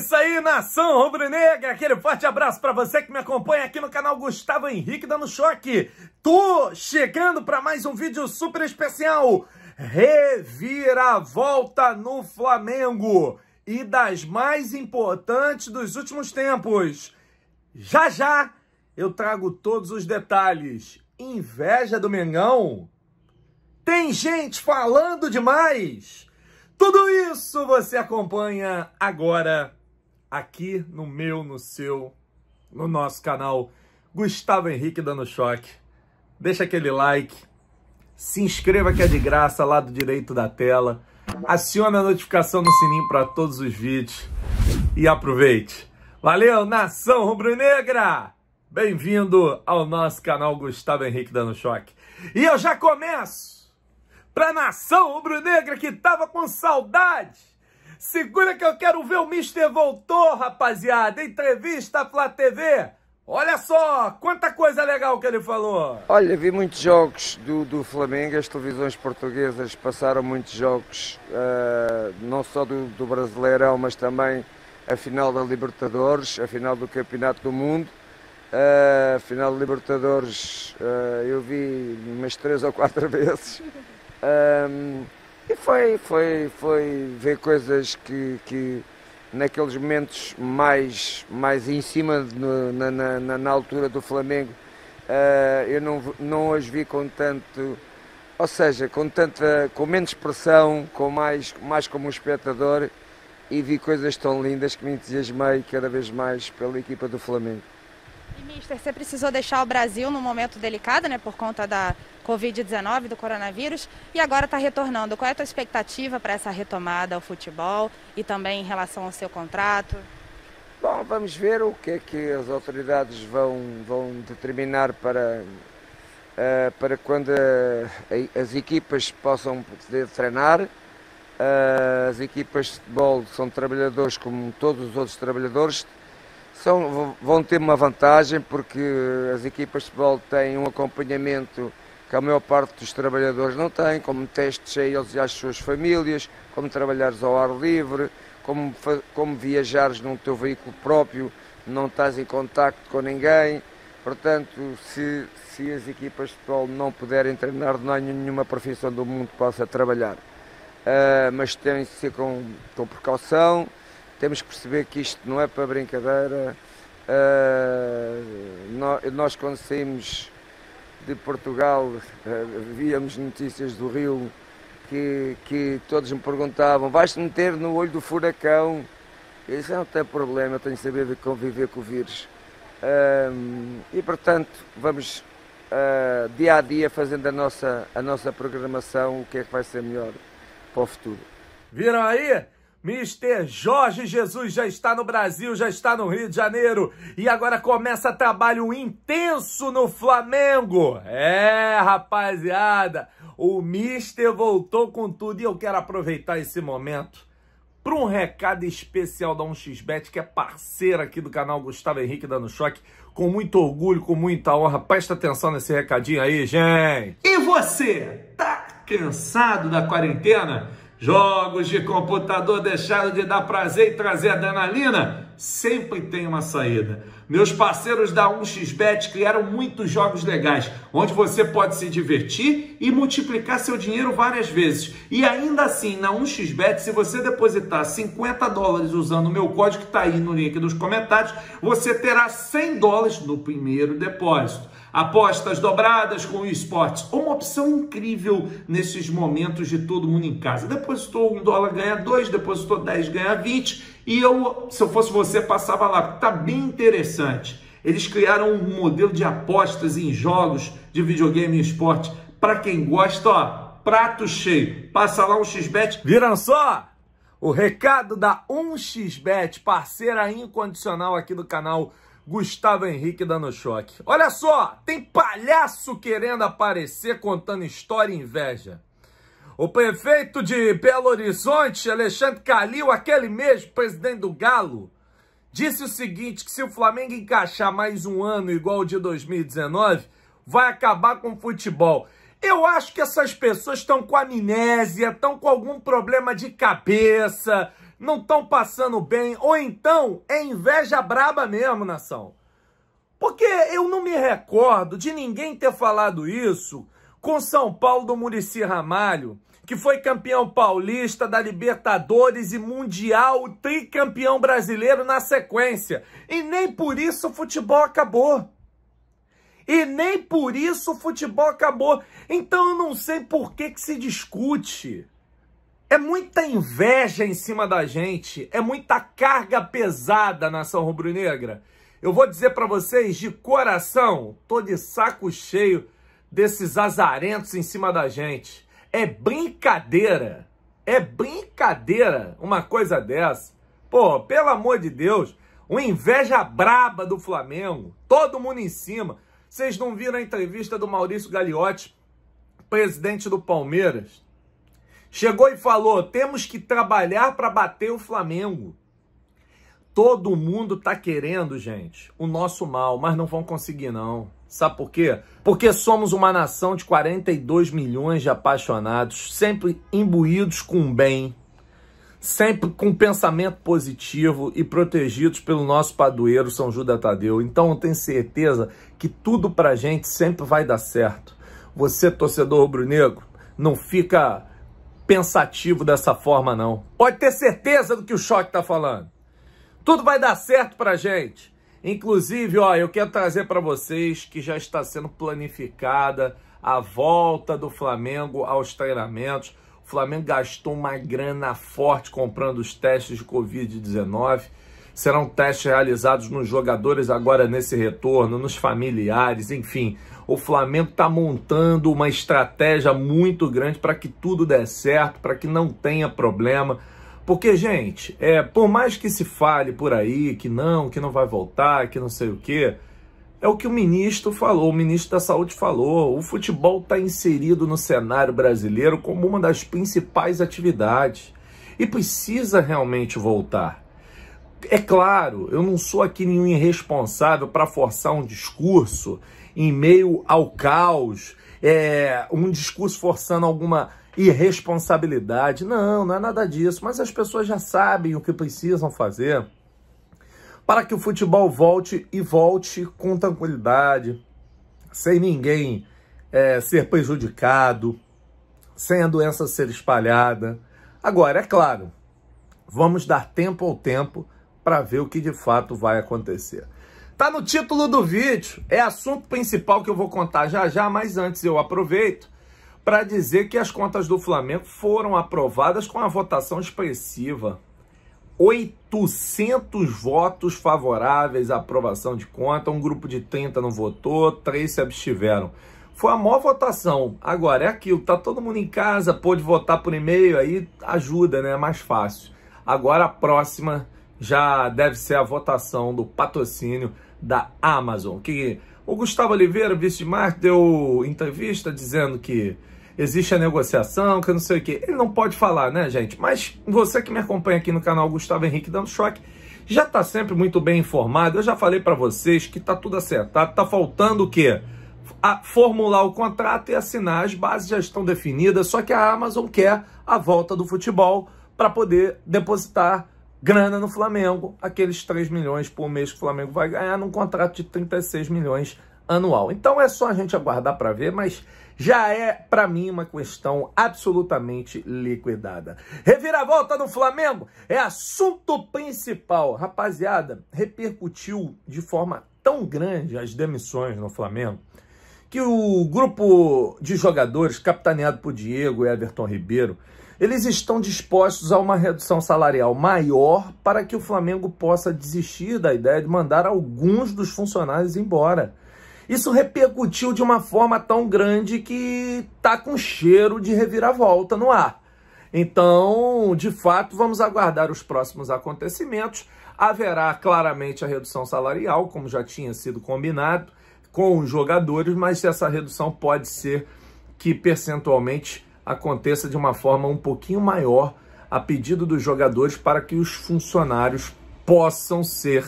isso aí, nação rubro-negra! Aquele forte abraço para você que me acompanha aqui no canal Gustavo Henrique Dando Choque. Tô chegando para mais um vídeo super especial. Reviravolta no Flamengo e das mais importantes dos últimos tempos. Já já eu trago todos os detalhes. Inveja do Mengão? Tem gente falando demais! Tudo isso você acompanha agora aqui no meu, no seu, no nosso canal Gustavo Henrique dando choque. Deixa aquele like, se inscreva que é de graça, lado direito da tela, acione a notificação no sininho para todos os vídeos e aproveite. Valeu, nação rubro-negra! Bem-vindo ao nosso canal Gustavo Henrique dando choque. E eu já começo para a nação rubro-negra que tava com saudade Segura que eu quero ver o Mister voltou, rapaziada. Entrevista Flá TV. Olha só, quanta coisa legal que ele falou. Olha, vi muitos jogos do, do Flamengo, as televisões portuguesas passaram muitos jogos, uh, não só do, do Brasileirão, mas também a final da Libertadores, a final do Campeonato do Mundo. Eh, a final da Libertadores uh, eu vi umas três ou quatro vezes. Um, ehm, e foi, foi, foi ver coisas que, que naqueles momentos mais, mais em cima, no, na, na, na, altura do Flamengo, uh, eu não, não as vi com tanto, ou seja, com tanta, com menos pressão, com mais, mais como espectador e vi coisas tão lindas que me entusiasmei cada vez mais pela equipa do Flamengo. E, mister, você precisou deixar o Brasil num momento delicado, né, por conta da, Covid-19, do coronavírus, e agora está retornando. Qual é a tua expectativa para essa retomada ao futebol e também em relação ao seu contrato? Bom, vamos ver o que é que as autoridades vão, vão determinar para, uh, para quando eh, as equipas possam poder treinar. Uh, as equipas de futebol são trabalhadores como todos os outros trabalhadores, são, vão ter uma vantagem porque as equipas de futebol têm um acompanhamento que a maior parte dos trabalhadores não tem, como testes a eles e às suas famílias, como trabalhares ao ar livre, como, como viajares num teu veículo próprio, não estás em contacto com ninguém. Portanto, se, se as equipas de futebol não puderem treinar, não há nenhuma profissão do mundo que possa trabalhar. Uh, mas tem que ser com, com precaução, temos que perceber que isto não é para brincadeira. Uh, ah, nós, nós quando saímos de Portugal, eh, víamos notícias do Rio, que, que todos me perguntavam, vais-te meter no olho do furacão? Eu disse, ah, não tem problema, tenho de saber conviver com o vírus. Um, e portanto, vamos uh, dia a dia fazendo a nossa, a nossa programação, o que é que vai ser melhor para o futuro. Viram aí? Mister Jorge Jesus já está no Brasil, já está no Rio de Janeiro e agora começa trabalho intenso no Flamengo. É, rapaziada, o Mister voltou com tudo e eu quero aproveitar esse momento para um recado especial da 1xBet, que é parceira aqui do canal Gustavo Henrique Dando Choque, com muito orgulho, com muita honra. Presta atenção nesse recadinho aí, gente. E você, tá cansado da quarentena? Jogos de computador deixaram de dar prazer e trazer adrenalina? Sempre tem uma saída. Meus parceiros da 1xBet criaram muitos jogos legais, onde você pode se divertir e multiplicar seu dinheiro várias vezes. E ainda assim, na 1xBet, se você depositar 50 dólares usando o meu código que está aí no link dos comentários, você terá 100 dólares no primeiro depósito apostas dobradas com o esportes. Uma opção incrível nesses momentos de todo mundo em casa. Depositou um dólar, ganha dois, depositou 10, ganha 20. E eu, se eu fosse você, passava lá. Tá bem interessante. Eles criaram um modelo de apostas em jogos de videogame e esporte. Para quem gosta, ó, prato cheio. Passa lá um xbet. Viram só? O recado da 1xbet, parceira incondicional aqui do canal Gustavo Henrique dando choque. Olha só, tem palhaço querendo aparecer contando história e inveja. O prefeito de Belo Horizonte, Alexandre Calil, aquele mesmo presidente do Galo, disse o seguinte, que se o Flamengo encaixar mais um ano igual o de 2019, vai acabar com o futebol. Eu acho que essas pessoas estão com amnésia, estão com algum problema de cabeça, não estão passando bem, ou então é inveja braba mesmo, nação. Porque eu não me recordo de ninguém ter falado isso com São Paulo do Murici Ramalho, que foi campeão paulista da Libertadores e Mundial, tricampeão brasileiro na sequência. E nem por isso o futebol acabou. E nem por isso o futebol acabou. Então eu não sei por que, que se discute. É muita inveja em cima da gente, é muita carga pesada na nação rubro-negra. Eu vou dizer para vocês de coração, tô de saco cheio desses azarentos em cima da gente. É brincadeira, é brincadeira uma coisa dessa. Pô, pelo amor de Deus, uma inveja braba do Flamengo, todo mundo em cima. Vocês não viram a entrevista do Maurício Gagliotti, presidente do Palmeiras? Chegou e falou: temos que trabalhar para bater o Flamengo. Todo mundo tá querendo, gente, o nosso mal, mas não vão conseguir, não. Sabe por quê? Porque somos uma nação de 42 milhões de apaixonados, sempre imbuídos com bem, sempre com pensamento positivo e protegidos pelo nosso padroeiro São Judas Tadeu. Então eu tenho certeza que tudo pra gente sempre vai dar certo. Você, torcedor rubro-negro, não fica pensativo dessa forma, não. Pode ter certeza do que o choque tá falando. Tudo vai dar certo para gente. Inclusive, ó, eu quero trazer para vocês que já está sendo planificada a volta do Flamengo aos treinamentos. O Flamengo gastou uma grana forte comprando os testes de Covid-19. Serão testes realizados nos jogadores agora nesse retorno, nos familiares, enfim. O Flamengo está montando uma estratégia muito grande para que tudo dê certo, para que não tenha problema. Porque, gente, é, por mais que se fale por aí que não, que não vai voltar, que não sei o quê, é o que o ministro falou, o ministro da Saúde falou. O futebol está inserido no cenário brasileiro como uma das principais atividades e precisa realmente voltar. É claro, eu não sou aqui nenhum irresponsável para forçar um discurso em meio ao caos, é, um discurso forçando alguma irresponsabilidade. Não, não é nada disso, mas as pessoas já sabem o que precisam fazer para que o futebol volte e volte com tranquilidade, sem ninguém é, ser prejudicado, sem a doença ser espalhada. Agora, é claro, vamos dar tempo ao tempo para ver o que de fato vai acontecer. Tá no título do vídeo, é assunto principal que eu vou contar já já, mas antes eu aproveito para dizer que as contas do Flamengo foram aprovadas com a votação expressiva. 800 votos favoráveis à aprovação de conta, um grupo de 30 não votou, três se abstiveram. Foi a maior votação. Agora, é aquilo, tá todo mundo em casa, pôde votar por e-mail, aí ajuda, né? É mais fácil. Agora a próxima já deve ser a votação do patrocínio da Amazon. Que o Gustavo Oliveira, vice-mar, deu entrevista dizendo que existe a negociação, que não sei o que. Ele não pode falar, né, gente? Mas você que me acompanha aqui no canal Gustavo Henrique Dando Choque já está sempre muito bem informado. Eu já falei para vocês que está tudo acertado. Está faltando o quê? A formular o contrato e assinar. As bases já estão definidas, só que a Amazon quer a volta do futebol para poder depositar grana no Flamengo, aqueles 3 milhões por mês que o Flamengo vai ganhar num contrato de 36 milhões anual. Então é só a gente aguardar para ver, mas já é para mim uma questão absolutamente liquidada. Reviravolta no Flamengo é assunto principal. Rapaziada, repercutiu de forma tão grande as demissões no Flamengo que o grupo de jogadores capitaneado por Diego e Everton Ribeiro eles estão dispostos a uma redução salarial maior para que o Flamengo possa desistir da ideia de mandar alguns dos funcionários embora. Isso repercutiu de uma forma tão grande que tá com cheiro de reviravolta no ar. Então, de fato, vamos aguardar os próximos acontecimentos. Haverá claramente a redução salarial, como já tinha sido combinado com os jogadores, mas essa redução pode ser que percentualmente aconteça de uma forma um pouquinho maior a pedido dos jogadores para que os funcionários possam ser,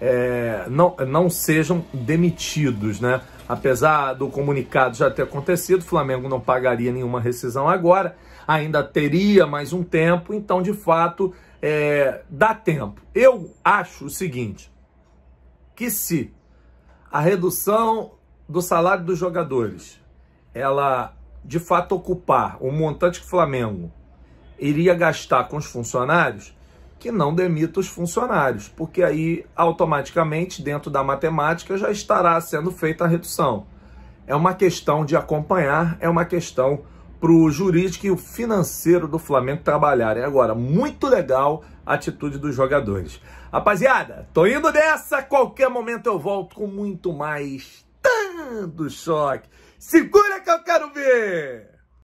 é, não, não sejam demitidos, né? Apesar do comunicado já ter acontecido, o Flamengo não pagaria nenhuma rescisão agora, ainda teria mais um tempo, então de fato é, dá tempo. Eu acho o seguinte: que se a redução do salário dos jogadores ela de fato ocupar o montante que o Flamengo iria gastar com os funcionários, que não demita os funcionários, porque aí automaticamente, dentro da matemática, já estará sendo feita a redução. É uma questão de acompanhar, é uma questão para o jurídico e o financeiro do Flamengo trabalharem. Agora, muito legal a atitude dos jogadores. Rapaziada, tô indo dessa, qualquer momento eu volto com muito mais. Tanto choque! Segura que eu quero ver!